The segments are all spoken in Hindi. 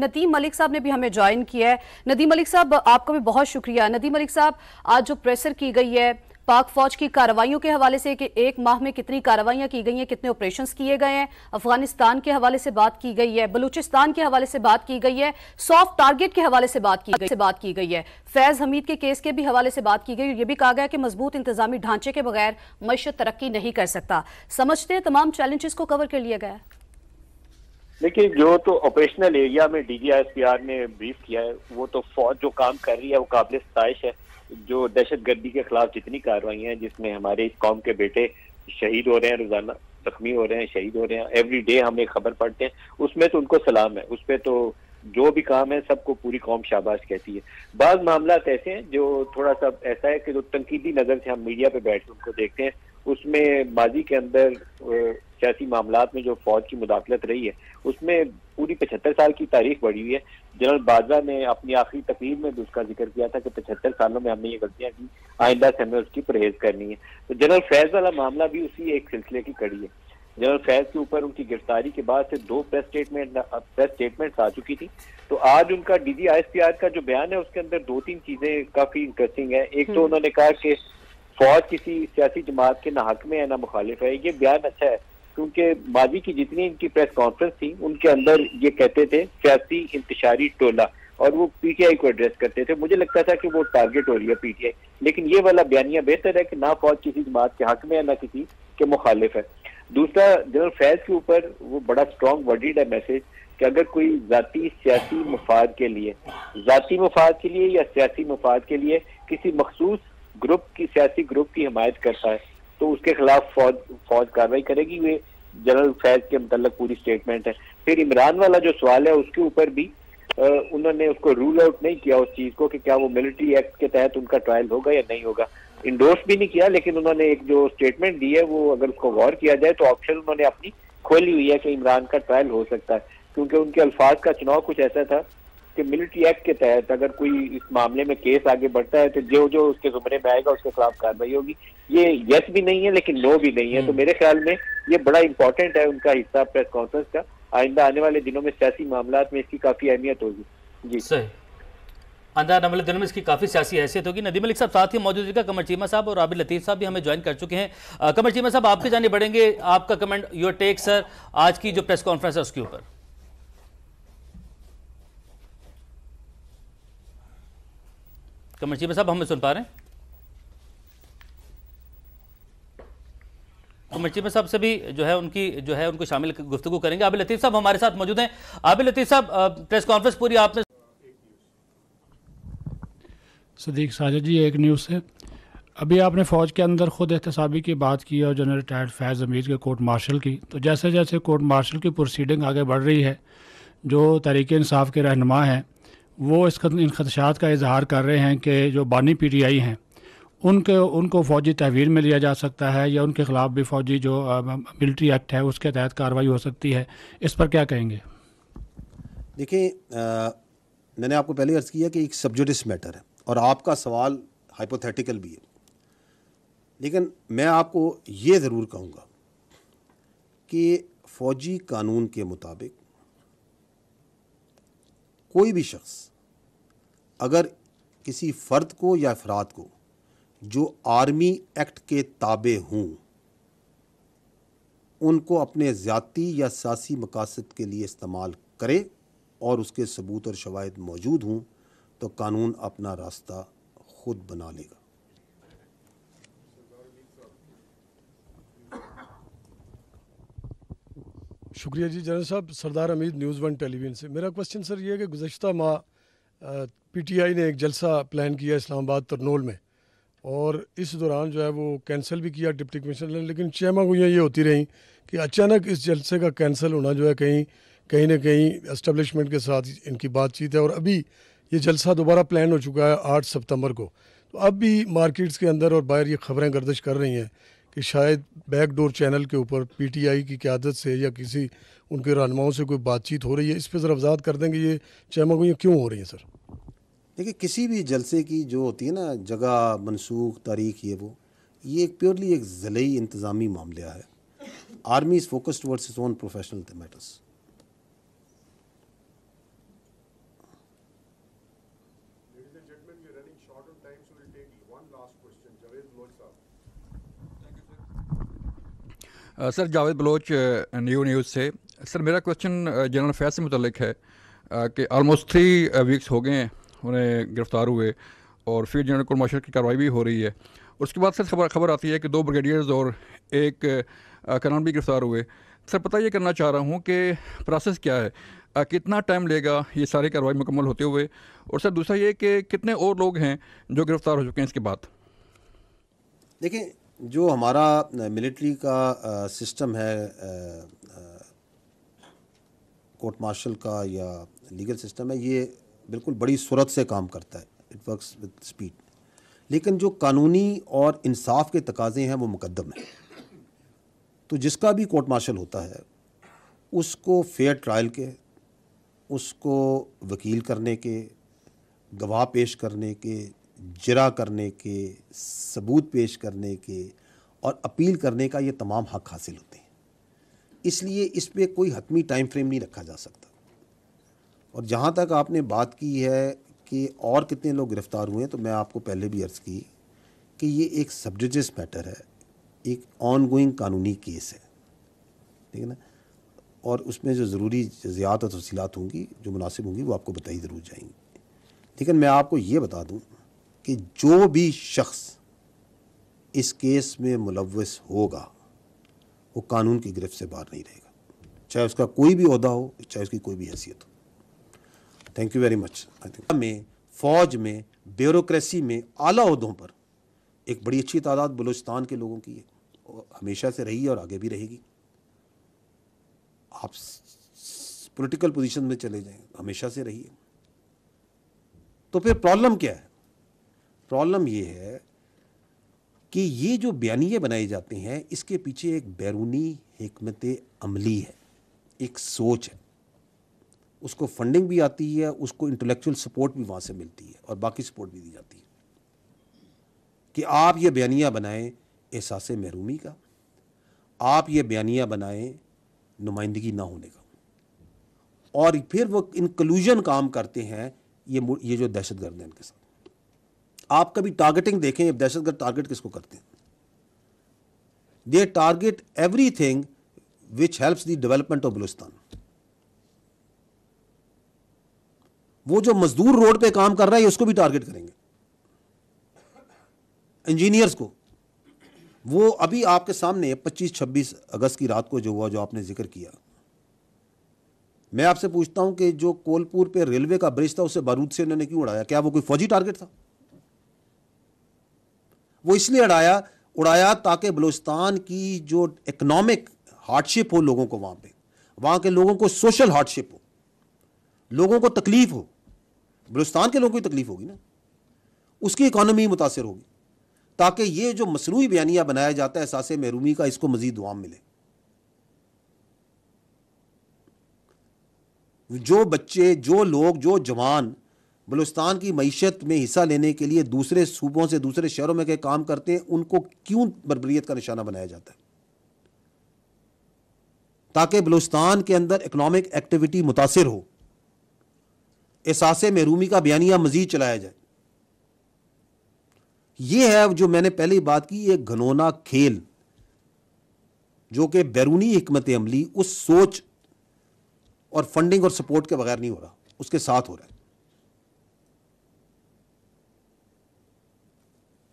नदीम मलिक साहब ने भी हमें ज्वाइन किया है नदीम मलिक साहब आपका भी बहुत शुक्रिया नदीम मलिक साहब आज जो प्रेशर की गई है पाक फौज की कार्रवाइयों के हवाले से कि एक माह में कितनी कार्रवाइयाँ की गई हैं कितने ऑपरेशन किए गए हैं अफगानिस्तान के हवाले से बात की गई है बलूचिस्तान के हवाले से बात की गई है सॉफ्ट टारगेट के हवाले से बात की गई से बात की गई है फैज़ हमीद के केस के भी हवाले से बात की गई और ये भी कहा गया कि मजबूत इंतजामी ढांचे के बगैर मीशत तरक्की नहीं कर सकता समझते हैं तमाम चैलेंजेस को कवर कर लिया गया है देखिए जो तो ऑपरेशनल एरिया में डीजीआईएसपीआर ने ब्रीफ किया है वो तो फौज जो काम कर रही है वो काबिल साइश है जो दहशत गर्दी के खिलाफ जितनी कार्रवाई हैं जिसमें हमारे इस कौम के बेटे शहीद हो रहे हैं रोजाना जख्मी हो रहे हैं शहीद हो रहे हैं एवरी डे हम एक खबर पढ़ते हैं उसमें तो उनको सलाम है उस पर तो जो भी काम है सबको पूरी कौम शाबाश कहती है बाद मामला ऐसे हैं जो थोड़ा सा ऐसा है कि जो तनकीदी नज़र से हम मीडिया पे बैठ के उनको देखते हैं उसमें माजी के अंदर सियासी मामला में जो फौज की मुदाखलत रही है उसमें पूरी पचहत्तर साल की तारीख बढ़ी हुई है जनरल बाजवा ने अपनी आखिरी तकरीब में भी उसका जिक्र किया था कि पचहत्तर सालों में हमने ये गलतियां की आइंदा से हमें उसकी परहेज करनी है तो जनरल फैज वाला मामला भी उसी एक सिलसिले की कड़ी है जनरल फैज के ऊपर उनकी गिरफ्तारी के बाद से दो प्रेस स्टेटमेंट प्रेस स्टेटमेंट आ चुकी थी तो आज उनका डीजी आर का जो बयान है उसके अंदर दो तीन चीजें काफी इंटरेस्टिंग है एक तो हम्म। उन्होंने कहा कि फौज किसी सियासी जमात के ना हक में है ना मुखालिफ है ये बयान अच्छा है क्योंकि बाजी की जितनी इनकी प्रेस कॉन्फ्रेंस थी उनके अंदर ये कहते थे सियासी इंतशारी टोला और वो पीटीआई को एड्रेस करते थे मुझे लगता था कि वो टारगेट हो रही है पीटीआई लेकिन ये वाला बयानिया बेहतर है कि ना फौज किसी जमात के हक में है ना किसी के मुखालिफ है दूसरा जनरल फैज के ऊपर वो बड़ा स्ट्रॉन्ग वर्डिड है मैसेज कि अगर कोई जाति सियासी मफाद के लिए जाति मफाद के लिए या सियासी मफाद के लिए किसी मखसूस ग्रुप की सियासी ग्रुप की हमायत करता है तो उसके खिलाफ फौज फौज कार्रवाई करेगी वे जनरल फैज के मतलब पूरी स्टेटमेंट है फिर इमरान वाला जो सवाल है उसके ऊपर भी उन्होंने उसको रूल आउट नहीं किया उस चीज को कि क्या वो मिलिट्री एक्ट के तहत उनका ट्रायल होगा या नहीं होगा इंडोर्स भी नहीं किया लेकिन उन्होंने एक जो स्टेटमेंट दी है वो अगर उसको गौर किया जाए तो ऑप्शन उन्होंने अपनी खोली हुई है कि इमरान का ट्रायल हो सकता है क्योंकि उनके अल्फाज का चुनाव कुछ ऐसा था कि मिलिट्री एक्ट के तहत अगर कोई इस मामले में केस आगे बढ़ता है तो जो जो उसके जुमरे में आएगा उसके खिलाफ कार्रवाई होगी ये यस भी नहीं है लेकिन नो भी नहीं है तो हम्म। मेरे ख्याल में ये बड़ा इंपॉर्टेंट है उनका हिस्सा प्रेस कॉन्फ्रेंस का आइंदा आने वाले दिनों में सियासी मामला में इसकी काफी अहमियत होगी जी सर आंदा आने दिनों में इसकी काफ़ी सियासी हैसियत होगी नदी मलिक साहब साथ ही मौजूद का कमर चीमा साहब और आबिल लतीफ़ साहब भी हमें ज्वाइन कर चुके हैं कमर चीमा साहब आपके जाने बढ़ेंगे आपका कमेंट योर टेक सर आज की जो प्रेस कॉन्फ्रेंस है उसके ऊपर कमर तो चीफ साहब हमें सुन पा रहे हैं कमर तो शीबा साहब से भी जो है उनकी जो है उनको शामिल गुफ्तु करेंगे आबिल लतीफ़ साहब हमारे साथ मौजूद हैं आबिल लतीफ़ साहब प्रेस कॉन्फ्रेंस पूरी आपने सदीक साजा जी एक न्यूज़ से अभी आपने फ़ौज के अंदर ख़ुद एहतसाबी की बात की और जनरल रिटायर्ड फैज़ अमीर के कोर्ट मार्शल की तो जैसे जैसे कोर्ट मार्शल की प्रोसीडिंग आगे बढ़ रही है जो तहरीक इंसाफ के रहनमा हैं वो इस खद, इन खदशात का इजहार कर रहे हैं कि जो बानी पी टी आई हैं उनके उनको फ़ौजी तहवील में लिया जा सकता है या उनके ख़िलाफ़ भी फ़ौजी जो मिलिट्री एक्ट है उसके तहत कार्रवाई हो सकती है इस पर क्या कहेंगे देखिए मैंने आपको पहले अर्ज़ किया कि एक सब्जुडिस मैटर है और आपका सवाल हाइपोथेटिकल भी है लेकिन मैं आपको ये ज़रूर कहूँगा कि फ़ौजी कानून के मुताबिक कोई भी शख्स अगर किसी फ़र्द को या अफराद को जो आर्मी एक्ट के ताबे हों उनको अपने ज़ाती या सियासी मकासद के लिए इस्तेमाल करे और उसके सबूत और शवाद मौजूद हों तो कानून अपना रास्ता खुद बना लेगा शुक्रिया जी जनरल साहब Sardar Amid news one television से मेरा क्वेश्चन सर ये है कि गुजशत माह पीटीआई ने एक जलसा प्लान किया इस्लामाबाद तरनोल में और इस दौरान जो है वो कैंसिल भी किया डिप्टी कमिश्नर ने लेकिन चेमा गुइयाँ ये होती रहीं कि अचानक इस जलसे का कैंसिल होना जो है कहीं कहीं ना कहीं इस्टबलिशमेंट के साथ इनकी बातचीत है और अभी ये जलसा दोबारा प्लान हो चुका है आठ सितंबर को तो अब भी मार्केट्स के अंदर और बाहर ये खबरें गर्दश कर रही हैं कि शायद बैकडोर चैनल के ऊपर पीटीआई की क्यादत से या किसी उनके रहनुमाओं से कोई बातचीत हो रही है इस पर ज़रा वजात कर देंगे ये चैमागोइयाँ क्यों हो रही हैं सर देखिए किसी भी जलसे की जो होती है ना जगह मनसूख तारीख ये वो ये एक प्योरली एक ज़लई इंतज़ामी मामला है army is focused words is on professional matters sir Javed Baloch new news से सर मेरा क्वेश्चन जनरल फैज से मुतलक है कि आलमोस्ट थ्री वीक्स हो गए हैं उन्हें गिरफ़्तार हुए और फिर जनरल कोर्ट मार्शल की कार्रवाई भी हो रही है उसके बाद सर खबर खबर आती है कि दो ब्रिगेडियर्स और एक कनान भी गिरफ़्तार हुए सर पता ये करना चाह रहा हूँ कि प्रोसेस क्या है आ, कितना टाइम लेगा ये सारी कार्रवाई मुकम्मल होते हुए और सर दूसरा ये कि कितने और लोग हैं जो गिरफ़्तार हो चुके हैं इसके बाद देखिए जो हमारा मिलिट्री का सिस्टम है कोर्ट मार्शल का या लीगल सिस्टम है ये बिल्कुल बड़ी सूरत से काम करता है इट वर्क्स विद स्पीड लेकिन जो कानूनी और इंसाफ के तकाजे हैं वो मुकदम हैं तो जिसका भी कोर्ट मार्शल होता है उसको फेयर ट्रायल के उसको वकील करने के गवाह पेश करने के जरा करने के सबूत पेश करने के और अपील करने का ये तमाम हक हासिल होते हैं इसलिए इस पर कोई हतमी टाइम फ्रेम नहीं रखा जा सकता और जहाँ तक आपने बात की है कि और कितने लोग गिरफ़्तार हुए हैं तो मैं आपको पहले भी अर्ज़ की कि ये एक सब्जिस मैटर है एक ऑन गोइंग कानूनी केस है ठीक है ना और उसमें जो ज़रूरी जजियात और तफसीत होंगी जो मुनासिब होंगी वो आपको बताई ज़रूर जाएंगी लेकिन मैं आपको ये बता दूँ कि जो भी शख्स इस केस में मुलवस होगा वो कानून की गिरफ्त से बाहर नहीं रहेगा चाहे उसका कोई भी अहदा हो चाहे उसकी कोई भी हैसियत हो thank you very much I think में फ़ौज में ब्यूरोसी में आला अहदों पर एक बड़ी अच्छी तादाद बलोचिस्तान के लोगों की है हमेशा से रही है और आगे भी रहेगी आप पॉलिटिकल पोजीशन में चले जाएं हमेशा से रहिए तो फिर प्रॉब्लम क्या है प्रॉब्लम ये है कि ये जो बयानिए बनाए जाते हैं इसके पीछे एक बैरूनी हमत अमली है एक सोच है उसको फंडिंग भी आती है उसको इंटेलेक्चुअल सपोर्ट भी वहाँ से मिलती है और बाकी सपोर्ट भी दी जाती है कि आप ये बयानिया बनाएं एहसास महरूमी का आप ये बयानिया बनाएं नुमाइंदगी ना होने का और फिर वो इनकलूजन काम करते हैं ये ये जो दहशत गर्द है इनके साथ आप कभी टारगेटिंग देखें दहशतगर्द टारगेट किसको करते हैं they target everything which helps the development of Balochistan वो जो मजदूर रोड पे काम कर रहा है उसको भी टारगेट करेंगे इंजीनियर्स को वो अभी आपके सामने 25-26 अगस्त की रात को जो हुआ जो आपने जिक्र किया मैं आपसे पूछता हूं कि जो कोलपुर पे रेलवे का ब्रिज था उसे बारूद से उन्होंने क्यों उड़ाया क्या वो कोई फौजी टारगेट था वो इसलिए अड़ाया उड़ाया ताकि बलूचिस्तान की जो इकनॉमिक हार्डशिप हो लोगों को वहाँ पर वहाँ के लोगों को सोशल हार्डशिप हो लोगों को तकलीफ़ हो बलूचिस्तान के लोगों की तकलीफ़ होगी ना उसकी इकानमी मुतासर होगी ताकि ये जो मसनू बयानिया बनाया जाता है सासे महरूमी का इसको मज़ीद दुआम मिले जो बच्चे जो लोग जो जवान बलुस्तान की मीशत में हिस्सा लेने के लिए दूसरे सूबों से दूसरे शहरों में के काम करते हैं उनको क्यों बरबरीत का निशाना बनाया जाता है ताकि बलुस्तान के अंदर इकनॉमिक एक्टिविटी मुतासर हो एहसास महरूमी का बयानिया मजीद चलाया जाए ये है जो मैंने पहले बात की एक घनौना खेल जो कि बैरूनी हमत अमली उस सोच और फंडिंग और सपोर्ट के बगैर नहीं हो रहा उसके साथ हो रहा है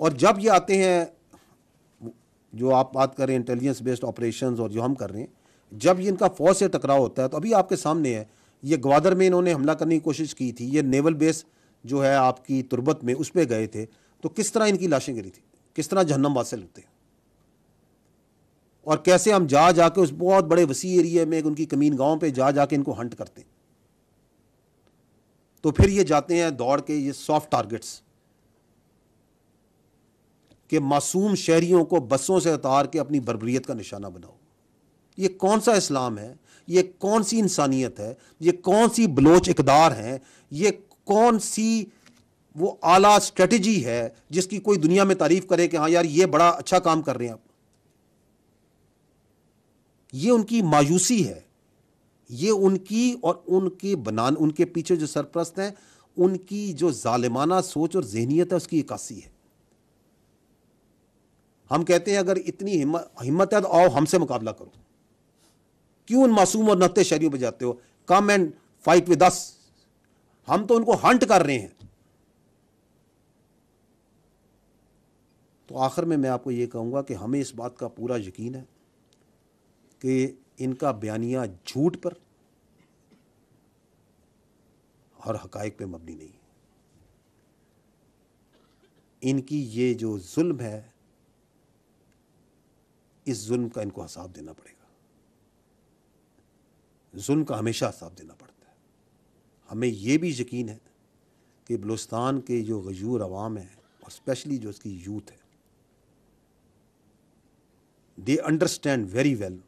और जब ये आते हैं जो आप बात कर रहे हैं इंटेलिजेंस बेस्ड ऑपरेशन और जो हम कर रहे हैं जब ये इनका फौज से टकराव होता है तो अभी आपके सामने है ये ग्वादर में इन्होंने हमला करने की कोशिश की थी ये नेवल बेस जो है आपकी तुरबत में उस पर गए थे तो किस तरह इनकी लाशें गिरी थी किस तरह जहन्नम वासिल होते हैं और कैसे हम जा जाके उस बहुत बड़े वसी एरिए में उनकी कमीन गांव पे जा जाके इनको हंट करते हैं तो फिर ये जाते हैं दौड़ के ये सॉफ्ट टारगेट्स कि मासूम शहरीों को बसों से उतार के अपनी बरबरीत का निशाना बनाओ ये कौन सा इस्लाम है ये कौन सी इंसानियत है ये कौन सी बलोच इकदार हैं ये कौन सी वो आला स्ट्रेटजी है जिसकी कोई दुनिया में तारीफ करे कि हाँ यार ये बड़ा अच्छा काम कर रहे हैं आप ये उनकी मायूसी है ये उनकी और उनके बनान उनके पीछे जो सरप्रस्त हैं उनकी जो जालिमाना सोच और जहनीत है उसकी इक्सी है हम कहते हैं अगर इतनी हिम्मत हिम्मत है तो आओ हमसे मुकाबला करो क्यों उन मासूम और नते शहरियों पर जाते हो come and fight with us हम तो उनको हंट कर रहे हैं तो आखिर में मैं आपको ये कहूंगा कि हमें इस बात का पूरा यकीन है कि इनका बयानिया झूठ पर और हकायक पे मबनी नहीं इनकी ये जो जुल्म है इस जुल्म का इनको हिसाब देना पड़ेगा जुल्म का हमेशा हिसाब देना पड़ता है हमें यह भी यकीन है कि बलुस्तान के जो गजूर अवाम है और स्पेशली जो उसकी यूथ है दे अंडरस्टैंड वेरी वेल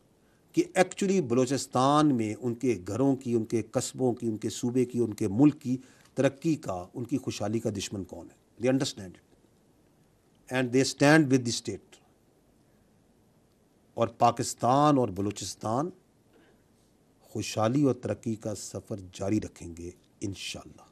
कि एक्चुअली बलोचिस्तान में उनके घरों की उनके कस्बों की उनके सूबे की उनके मुल्क की तरक्की का उनकी खुशहाली का दुश्मन कौन है they understand it and they stand with the state और पाकिस्तान और बलूचिस्तान खुशहाली और तरक्की का सफ़र जारी रखेंगे इन